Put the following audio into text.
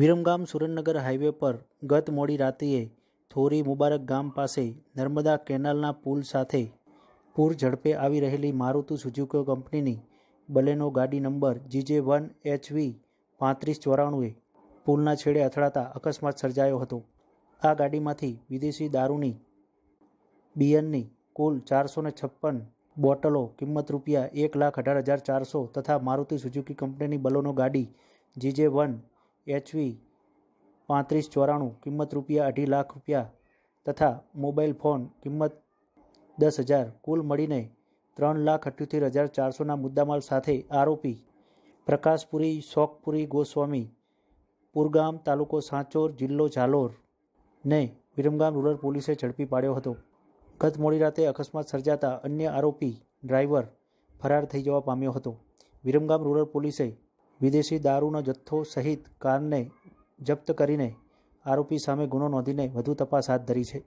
Viramgam Surendranagar highway પર ગત મોડી રાત્રિએ થોરી મુબારક ગામ પાસે નર્મદા કેનાલના પુલ સાથે પૂર ઝડપે આવી રહેલી મારુતિ સુઝુકો કંપનીની બલેનો ગાડી નંબર જીજે વન એચવી પાંત્રીસ ચોરાણુંએ પુલના છેડે અથડાતા અકસ્માત સર્જાયો હતો આ ગાડીમાંથી વિદેશી દારૂની બિયરની કુલ ચારસો ને છપ્પન બોટલો કિંમત રૂપિયા એક લાખ અઢાર હજાર ચારસો તથા મારુતિ સુઝુકી કંપનીની બલોનો ગાડી જીજે વન એચવી પાંત્રીસ ચોરાણું કિંમત રૂપિયા અઢી લાખ રૂપિયા તથા મોબાઈલ ફોન કિંમત દસ હજાર કુલ મળીને ત્રણ લાખ અઠ્યોતેર હજાર ચારસોના મુદ્દામાલ સાથે આરોપી પ્રકાશપુરી શોકપુરી ગોસ્વામી પુરગામ તાલુકો સાંચોર જિલ્લો ઝાલોર ને વિરમગામ રૂરલ પોલીસે ઝડપી પાડ્યો હતો ગત મોડી રાતે અકસ્માત સર્જાતા અન્ય આરોપી ડ્રાઈવર ફરાર થઈ જવા પામ્યો હતો વિરમગામ રૂરલ પોલીસે વિદેશી દારૂનો જથ્થો સહિત કારને જપ્ત કરીને આરોપી સામે ગુનો નોંધીને વધુ તપાસ હાથ ધરી છે